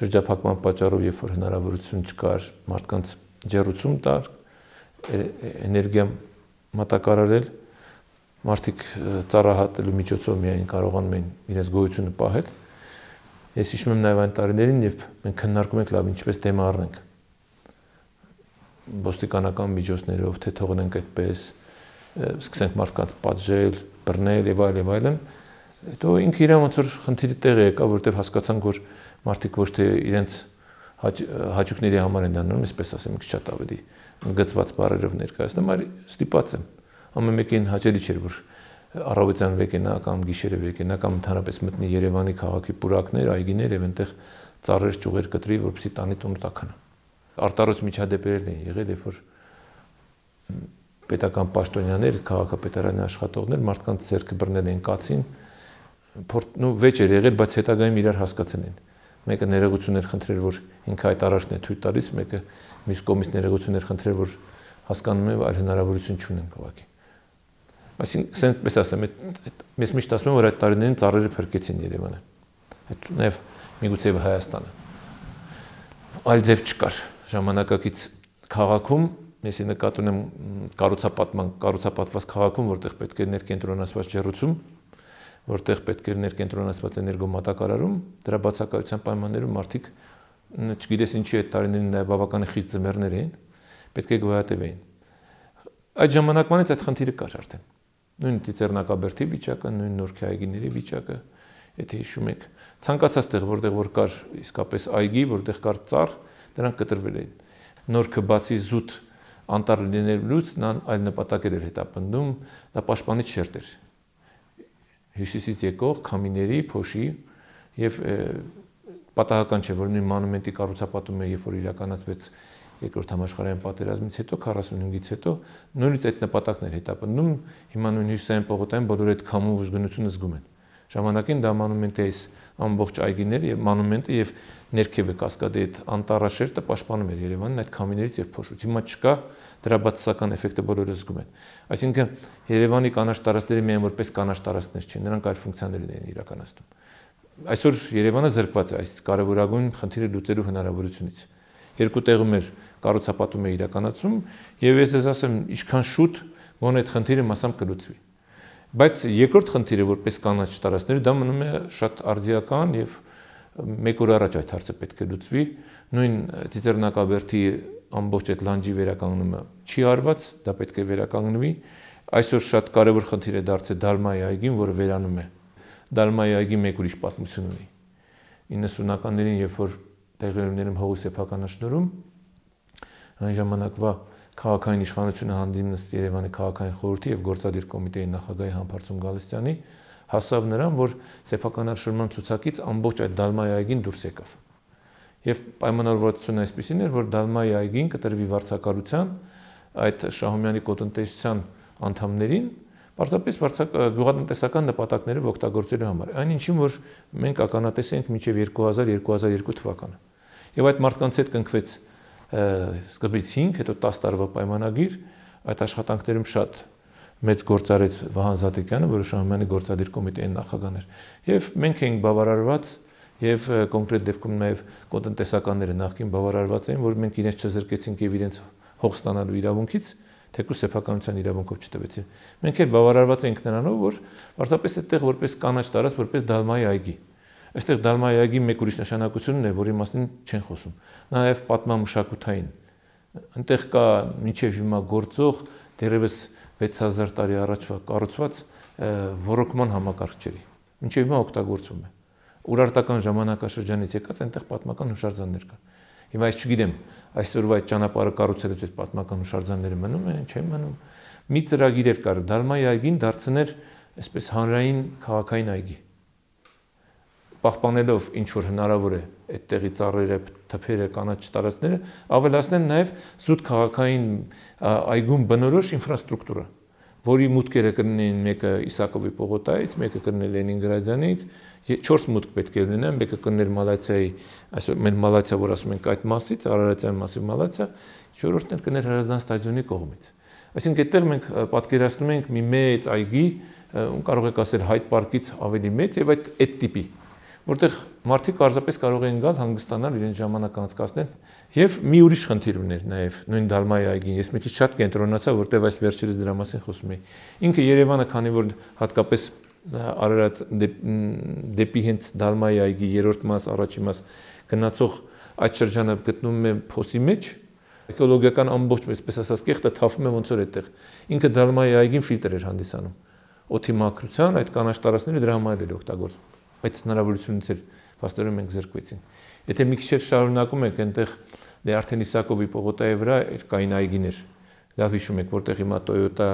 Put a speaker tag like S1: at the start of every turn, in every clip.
S1: շրջափակման պատճառով, երբ որ հնարավորություն չկար մարդկանց ջերուցում տալ, էներգիա մատակարարել, մարդիկ ծառահատելու միջոցով միայն կարողանում էին իրենց գոյությունը պահել։ Ես հիշում եմ նաև այն տարիներին, երբ մենք քննարկում ենք լավ ինչպես թեմա առնենք ոստիկանական միջոցներով, թե թողնենք այդպես, սկսենք մարդկանց պատժել, բռնել եւ այլ եւ այլն, հետո ինքը իր ոնց որ խնդիրի տեղ եկա, որովհետեւ հասկացանք, որ մարդիկ ոչ թե իրենց հաճույքների համար են դառնում, այսպես ասեմ, քիչ շատ ավելի ընդգծված բարերով ներկայացնում, այլ ստիպած են։ Ամեն մեկին հաճելի չէր, որ առավոտյան վեկենա կամ գիշերը վեկենա կամ ընդհանրապես մտնի Երևանի քաղաքի պուրակներ, այգիներ եւ այնտեղ ծառեր ճյուղեր կտրի, որպեսզի տանի տուն տականա։ Արտարոց միջադեպերն են եղել, երբ որ պետական պաշտոնյաներ, քաղաքապետարանի աշխատողներ մարդկանց ձեռքը բռնել են կացին, փորձ, նո վեճ էր եղել, բայց հետագայում իրար հասկացել են մեկը ներողություն էր խնդրել, որ ինքը այդ առաջն է թույլ տալիս, մեկը մյուս կողմից ներողություն էր խնդրել, որ հասկանում եմ, այլ հնարավորություն չունեմ կողակի։ Այսինքն, ասենք, ասեմ, այդ մեզ միշտ ասում են, որ այդ տարիներին ծառերը փրկեցին Երևանը։ Այդ նաև միգուցե Հայաստանը։ Այլ ձև չկար ժամանակակից քաղաքում ես նկատ ունեմ կառուցապատման կառուցապատված քաղաքում, որտեղ պետք է ներկենտրոնացված ջերուցում որտեղ պետք էր ներկենտրոնացված էներգոմատակարարում, դրա բացակայության պայմաններում մարդիկ չգիտես ինչի այդ տարիներին նաև բավական խիստ ձմեռներ էին, պետք է գոյատևեին։ Այդ ժամանակվանից այդ խնդիրը կար արդեն։ Նույն ծիծեռնակաբերթի վիճակը, նույն նորքի այգիների վիճակը, եթե հիշում եք, ցանկացած տեղ, որտեղ որ կար իսկապես այգի, որտեղ կար ծառ, դրանք կտրվել էին։ Նորքը բացի զուտ անտառ լինելուց նա այլ նպատակ էր հետապնդում, դա պաշտպանիչ շերտ էր հյուսիսից եկող քամիների, փոշի եւ պատահական չէ, որ նույն մոնումենտի կառուցապատումը, երբ որ իրականացվեց երկրորդ համաշխարհային պատերազմից հետո 45-ից հետո նույնից այդ նպատակներ հետապնդում, հիմա նույն հյուսիսային պողոտային բոլոր այդ քամու ուժգնությունը զգում են։ Ժամանակին դա մոնումենտ է այս ամբողջ այգիները եւ մոնումենտը եւ ներքևը կասկադի այդ անտարաշերտը պաշտպանում էր Երևանն այդ քամիներից եւ փոշուց։ Հիմա չկա դրա բացասական էֆեկտը բոլորը զգում են։ Այսինքն Երևանի կանաչ տարածքները միայն որպես կանաչ տարածքներ չեն, նրանք այլ ֆունկցիաներ են իրականացնում։ Այսօր Երևանը զրկված է այս կարևորագույն խնդիրը լուծելու հնարավորությունից։ Երկու տեղում էր կառուցապատումը իրականացում եւ ես ես ասեմ, ինչքան շուտ գոնե այդ խնդիրը մասամբ կլուծվի։ Բայց երկրորդ խնդիրը, որպես կանաչ տարածքներ, դա մնում է շատ արդիական եւ մեկ օր առաջ այդ հարցը պետք է լուծվի։ Նույն Ծիծեռնակաբերդի ամբողջ այդ լանջի վերականգնումը չի արված, դա պետք է վերականգնվի։ Այսօր շատ կարևոր խնդիր է դարձել Դալմայի այգին, որը վերանում է։ Դալմայի այգին մեկ ուրիշ պատմություն ունի։ 90-ականներին, երբ որ տեղերում ներում հողի սեփականաշնորում այն ժամանակվա քաղաքային իշխանությունը հանդիմնս Երևանի քաղաքային խորհրդի եւ գործադիր կոմիտեի նախագահի Համբարձում Գալստյանի հասավ նրան, որ սեփական արշրման ցուցակից ամբողջ այդ դալմայի այգին դուրս եկավ։ Եվ պայմանավորվածությունը այսպեսին էր, որ դալմայի այգին կտրվի վարձակալության այդ Շահումյանի կոտնտեսության անդամներին, Պարզապես գյուղատնտեսական նպատակներով օգտագործելու համար։ Այն ինչին որ մենք ականատես ենք մինչև 2000-2002 թվականը։ Եվ այդ մարդկանց հետ կնքվեց սկզբից 5, հետո 10 տարվա պայմանագիր, այդ աշխատանքներում շատ մեծ գործարեց Վահան Զատեկյանը, որը Շահումյանի գործադիր կոմիտեի նախագահն էր։ Եվ մենք էինք բավարարված եւ կոնկրետ դեպքում նաեւ կոնտենտեսականները նախքին բավարարված էին, որ մենք իրենց չզրկեցինք եւ իրենց հող ստանալու իրավունքից, թեկուզ սեփականության իրավունքով չտվեցին։ Մենք էլ բավարարված էինք նրանով, որ պարզապես այդտեղ որպես կանաչ տարած, որպես դալմայի այգի է Այստեղ դալմայագի մեկ ուրիշ նշանակությունն է, որի մասին չեն խոսում։ Նաև պատմամշակութային։ Այնտեղ կա մինչև հիմա գործող դերևս 6000 տարի առաջվա կառուցված ռոռոկման համակարգչերի։ Մինչև հիմա օգտագործվում է։ Ուրարտական ժամանակաշրջանից եկած այնտեղ պատմական հուշարձաններ կա։ Հիմա ես չգիտեմ, այսօրվա այդ ճանապարհը կառուցելուց այդ պատմական հուշարձանները մնում են, չեն մնում։ Մի ծրագիր էր կար, Դալմայ այգին դարձներ այսպես հանրային քաղաքային այգի։ այգ պահպանելով ինչ որ հնարավոր է այդ տեղի ծառերը, թփերը, կանաչ տարածքները, ավելացնեն նաև զուտ քաղաքային այգում բնորոշ ինֆրաստրուկտուրա, որի մուտքերը կլինեն մեկը Իսակովի պողոտայից, մեկը կլինի Լենինգրադյանից, 4 մուտք պետք է լինեն, մեկը կներ Մալացիայի, այսօր մենք Մալացիա որ ասում ենք այդ մասից, Արարատյան մասի Մալացիա, չորրորդն էլ կներ Հրազդան ստադիոնի կողմից։ Այսինքն այդտեղ մենք պատկերացնում ենք մի մեծ այգի, կարող եք ասել հայտ պարկից ավելի մեծ եւ այդ այդ տիպի որտեղ մարդիկ պարզապես կարող էին գալ հանգստանալ, իրենց ժամանակ անցկացնել եւ մի ուրիշ խնդիր ուներ նաեւ նույն Դալմայի այգին։ Ես մի քիչ շատ կենտրոնացա, որտեղ այս վերջերս դրա մասին խոսում էի։ Ինքը Երևանը, քանի որ հատկապես Արարատ դեպի հենց Դալմայի այգի երրորդ մաս, առաջի մաս գնացող այդ շրջանը գտնվում է փոսի մեջ, էկոլոգիական ամբողջ այսպես ասած կեղտը թափում է ոնց որ այդտեղ։ Ինքը Դալմայի այգին ֆիլտր էր հանդիսանում օթի մակրության այդ կանաչ տարածքները դրա համար էլ օգտագործվում բայց հնարավորությունից էր փաստորեն մենք զրկվեցինք։ Եթե մի քիչ շարունակում եք այնտեղ դե արդեն Իսակովի Պողոտայի վրա էր կային այգիներ։ Լավ հիշում եք, որտեղ հիմա Toyota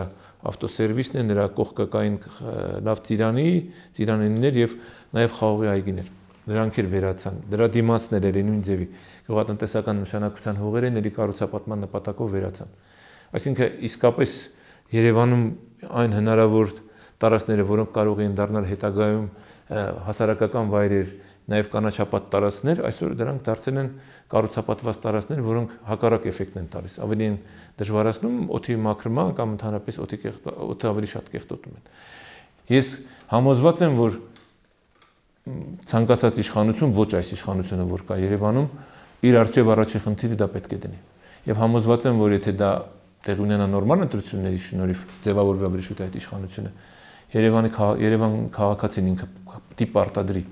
S1: ավտոսերվիսն է, նրա կողքը կային լավ ծիրանի, ծիրանեններ եւ նաեւ խաղողի այգիներ։ Նրանք էլ վերացան։ Դրա դիմացներ էր նույն ձևի։ Գյուղատնտեսական նշանակության հողերն էլի կառուցապատման նպատակով վերացան։ Այսինքն իսկապես Երևանում այն հնարավոր տարածքները, որոնք կարող էին դառնալ հետագայում հասարակական վայրեր, նաև կանաչապատ տարածքներ, այսօր դրանք դարձել են կառուցապատված տարածքներ, որոնք հակառակ էֆեկտ են տալիս։ Ավելի են դժվարացնում օթի մաքրման կամ ընդհանրապես օթի օթը ավելի շատ կեղտոտում են։ Ես համոզված եմ, որ ցանկացած իշխանություն, ոչ այս իշխանությունը, որ կա Երևանում, իր արջև առաջի խնդիրը դա պետք է դնի։ Եվ համոզված եմ, որ եթե դա տեղ ունենա նորմալ ընտրությունների շնորհիվ ձևավորվի ավելի շուտ այդ իշխանությունը, Երևանի Երևան քաղաքացին ինքը պիտի պարտադրի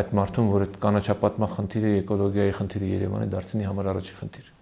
S1: այդ մարդուն, որ այդ կանաչապատման խնդիրը, էկոլոգիայի խնդիրը Երևանի դարձնի համար առաջի խնդիր։